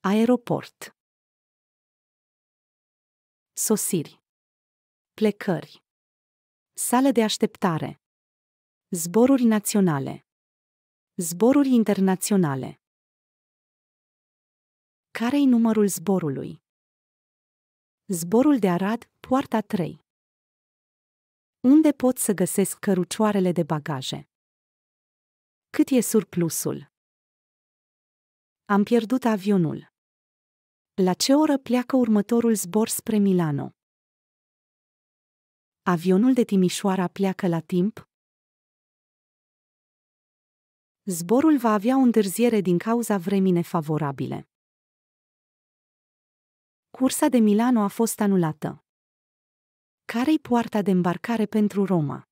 Aeroport. Sosiri. Plecări. Sale de așteptare. Zboruri naționale. Zboruri internaționale. Care-i numărul zborului? Zborul de Arad, poarta 3. Unde pot să găsesc cărucioarele de bagaje? Cât e surplusul? Am pierdut avionul. La ce oră pleacă următorul zbor spre Milano? Avionul de Timișoara pleacă la timp? Zborul va avea o întârziere din cauza vremii nefavorabile. Cursa de Milano a fost anulată. Care-i poarta de îmbarcare pentru Roma?